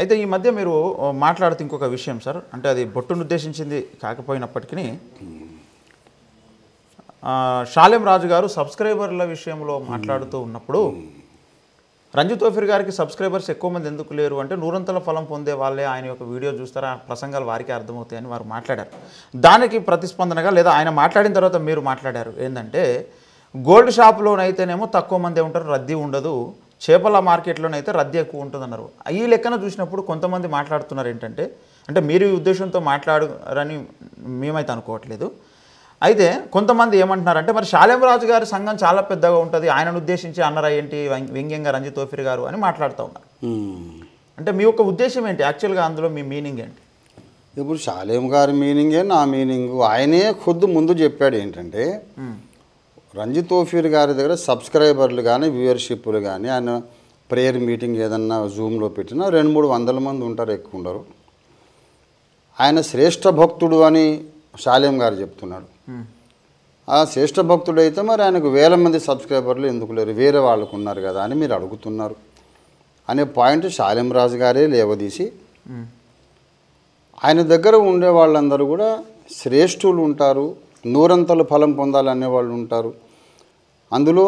అయితే ఈ మధ్య మీరు మాట్లాడుతూ ఇంకొక విషయం సార్ అంటే అది బొట్టును ఉద్దేశించింది కాకపోయినప్పటికీ షాలెం రాజు గారు సబ్స్క్రైబర్ల విషయంలో మాట్లాడుతూ ఉన్నప్పుడు రంజు గారికి సబ్స్క్రైబర్స్ ఎక్కువ మంది ఎందుకు లేరు అంటే నూరంతల ఫలం పొందే వాళ్ళే ఆయన యొక్క వీడియో చూస్తారా ప్రసంగాలు వారికి అర్థమవుతాయని వారు మాట్లాడారు దానికి ప్రతిస్పందనగా లేదా ఆయన మాట్లాడిన తర్వాత మీరు మాట్లాడారు ఏంటంటే గోల్డ్ షాప్లోనైతేనేమో తక్కువ మంది ఉంటారు రద్దీ ఉండదు చేపల మార్కెట్లోనైతే రద్దీ ఎక్కువ ఉంటుందన్నారు ఈ లెక్కన చూసినప్పుడు కొంతమంది మాట్లాడుతున్నారు ఏంటంటే అంటే మీరు ఈ ఉద్దేశంతో మాట్లాడరని మేమైతే అనుకోవట్లేదు అయితే కొంతమంది ఏమంటున్నారంటే మరి శాలెంరాజు గారి సంఘం చాలా పెద్దగా ఉంటుంది ఆయనను ఉద్దేశించి అన్నారా ఏంటి వ్యంగ్యంగా రంజిత్ ఓఫిర్ గారు అని మాట్లాడుతూ ఉన్నారు అంటే మీ యొక్క ఉద్దేశం ఏంటి యాక్చువల్గా అందులో మీ మీనింగ్ ఏంటి ఇప్పుడు శాలేం గారి మీనింగే నా మీనింగ్ ఆయనే ఖుద్దు ముందు చెప్పాడు ఏంటంటే రంజిత్ ఓఫీర్ గారి దగ్గర సబ్స్క్రైబర్లు కానీ వ్యూయర్షిప్లు కానీ ఆయన ప్రేయర్ మీటింగ్ ఏదన్నా జూమ్లో పెట్టినా రెండు మూడు వందల మంది ఉంటారు ఎక్కువ ఉండరు ఆయన శ్రేష్ఠ భక్తుడు అని శాలేం గారు చెప్తున్నాడు ఆ శ్రేష్ఠ భక్తుడు అయితే మరి ఆయనకు వేల మంది సబ్స్క్రైబర్లు ఎందుకు లేరు వేరే వాళ్ళకు ఉన్నారు కదా అని మీరు అడుగుతున్నారు అనే పాయింట్ శాలేం రాజు గారే లేవదీసి ఆయన దగ్గర ఉండే వాళ్ళందరూ కూడా శ్రేష్ఠులు ఉంటారు నూరంతలు ఫలం పొందాలనే వాళ్ళు ఉంటారు అందులో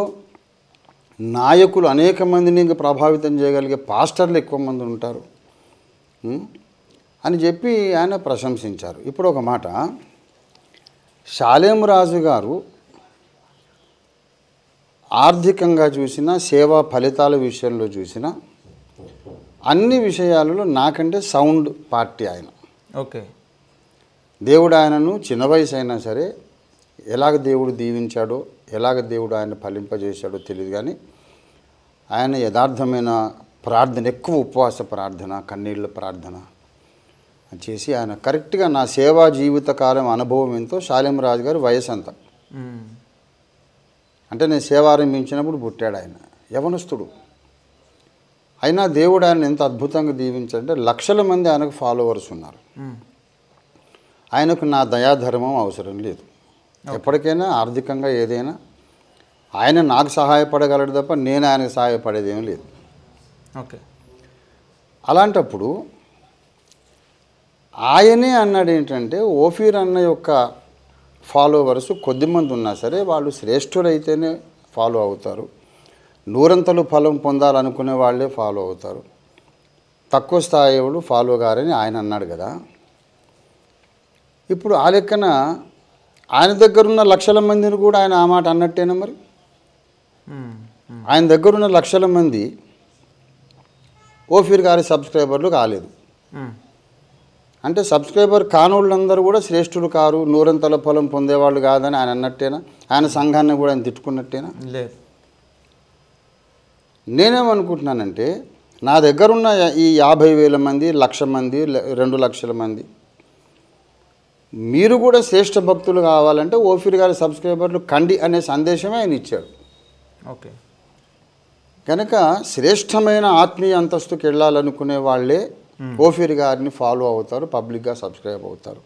నాయకులు అనేక మందిని ఇంకా ప్రభావితం చేయగలిగే పాస్టర్లు ఎక్కువ మంది ఉంటారు అని చెప్పి ఆయన ప్రశంసించారు ఇప్పుడు ఒక మాట శాలేం రాజు గారు ఆర్థికంగా చూసిన సేవా ఫలితాల విషయంలో చూసిన అన్ని విషయాలలో నాకంటే సౌండ్ పార్టీ ఆయన ఓకే దేవుడు ఆయనను చిన్న వయసు అయినా సరే ఎలాగ దేవుడు దీవించాడో ఎలాగ దేవుడు ఆయన ఫలింపజేశాడో తెలియదు కానీ ఆయన యథార్థమైన ప్రార్థన ఎక్కువ ఉపవాస ప్రార్థన కన్నీళ్ళ ప్రార్థన చేసి ఆయన కరెక్ట్గా నా సేవా జీవితకాలం అనుభవం ఎంతో శాలిం రాజు గారు వయసు అంత అంటే నేను సేవ ఆరంభించినప్పుడు పుట్టాడు ఆయన యవనస్తుడు అయినా దేవుడు ఆయన ఎంత అద్భుతంగా దీవించాడంటే లక్షల మంది ఆయనకు ఫాలోవర్స్ ఉన్నారు ఆయనకు నా దయాధర్మం అవసరం లేదు ఎప్పటికైనా ఆర్థికంగా ఏదైనా ఆయన నాకు సహాయపడగలడు తప్ప నేను ఆయనకు సహాయపడేది లేదు ఓకే అలాంటప్పుడు ఆయనే అన్నాడు ఏంటంటే ఓఫీర్ అన్న యొక్క ఫాలోవర్స్ కొద్దిమంది ఉన్నా సరే వాళ్ళు శ్రేష్ఠులైతేనే ఫాలో అవుతారు నూరంతలు ఫలం పొందాలనుకునే వాళ్ళే ఫాలో అవుతారు తక్కువ స్థాయి ఫాలో గారని ఆయన అన్నాడు కదా ఇప్పుడు ఆ లెక్కన ఆయన దగ్గర ఉన్న లక్షల మందిని కూడా ఆయన ఆ మాట అన్నట్టేనా మరి ఆయన దగ్గర ఉన్న లక్షల మంది ఓఫీర్ గారి సబ్స్క్రైబర్లు కాలేదు అంటే సబ్స్క్రైబర్ కానోళ్ళందరూ కూడా శ్రేష్ఠులు కారు నూరంతల పొలం పొందేవాళ్ళు కాదని ఆయన అన్నట్టేనా ఆయన సంఘాన్ని కూడా ఆయన తిట్టుకున్నట్టేనా లేదు నేనేమనుకుంటున్నానంటే నా దగ్గరున్న ఈ యాభై వేల మంది లక్ష మంది రెండు లక్షల మంది మీరు కూడా శ్రేష్ఠ భక్తులు కావాలంటే ఓఫీర్ గారి సబ్స్క్రైబర్లు కండి అనే సందేశమే ఆయన ఇచ్చాడు ఓకే కనుక శ్రేష్టమైన ఆత్మీయ అంతస్తుకి వెళ్ళాలనుకునే వాళ్ళే ఓఫీర్ గారిని ఫాలో అవుతారు పబ్లిక్గా సబ్స్క్రైబ్ అవుతారు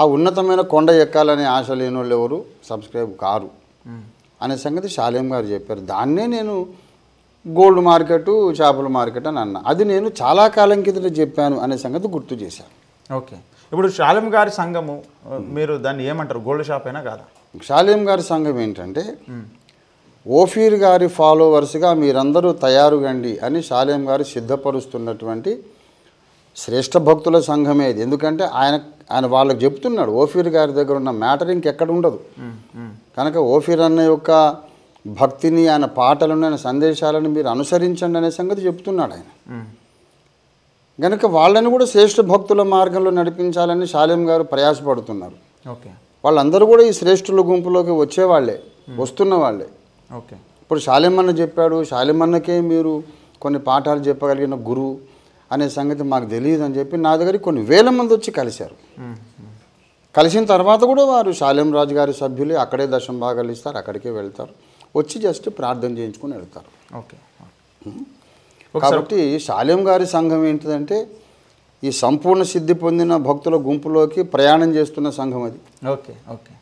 ఆ ఉన్నతమైన కొండ ఎక్కాలనే ఆశ లేని వాళ్ళు ఎవరు సబ్స్క్రైబ్ కారు అనే సంగతి శాలేం గారు చెప్పారు దాన్నే నేను గోల్డ్ మార్కెట్ చేపల మార్కెట్ అని అన్న అది నేను చాలా కాలం కిందట చెప్పాను అనే సంగతి గుర్తు చేశాను ఓకే ఇప్పుడు షాలిం గారి సంఘము మీరు దాన్ని ఏమంటారు గోల్డ్ షాప్ అయినా కాదా షాలిం గారి సంఘం ఏంటంటే ఓఫీర్ గారి ఫాలోవర్స్గా మీరందరూ తయారుగండి అని షాలిం గారు సిద్ధపరుస్తున్నటువంటి శ్రేష్ఠ భక్తుల సంఘమే ఇది ఎందుకంటే ఆయన ఆయన వాళ్ళకి చెప్తున్నాడు ఓఫీర్ గారి దగ్గర ఉన్న మ్యాటర్ ఇంకెక్కడ ఉండదు కనుక ఓఫీర్ అన్న యొక్క భక్తిని ఆయన పాటలను ఆయన సందేశాలను మీరు అనుసరించండి అనే సంగతి చెప్తున్నాడు ఆయన కనుక వాళ్ళని కూడా శ్రేష్ఠ భక్తుల మార్గంలో నడిపించాలని శాలిం గారు ప్రయాసపడుతున్నారు ఓకే వాళ్ళందరూ కూడా ఈ శ్రేష్ఠుల గుంపులోకి వచ్చేవాళ్ళే వస్తున్న వాళ్ళే ఓకే ఇప్పుడు శాలెమన్న చెప్పాడు శాలిమన్నకే మీరు కొన్ని పాఠాలు చెప్పగలిగిన గురువు అనే సంగతి మాకు తెలియదు అని చెప్పి నా దగ్గరికి కొన్ని వేల మంది వచ్చి కలిశారు కలిసిన తర్వాత కూడా వారు శాలెం రాజు గారి సభ్యులే అక్కడే దశం భాగాలు ఇస్తారు అక్కడికే వెళ్తారు వచ్చి జస్ట్ ప్రార్థన చేయించుకొని వెళ్తారు ఓకే కాబట్టి శాలెం గారి సంఘం ఏంటిదంటే ఈ సంపూర్ణ సిద్ధి పొందిన భక్తుల గుంపులోకి ప్రయాణం చేస్తున్న సంఘం అది ఓకే ఓకే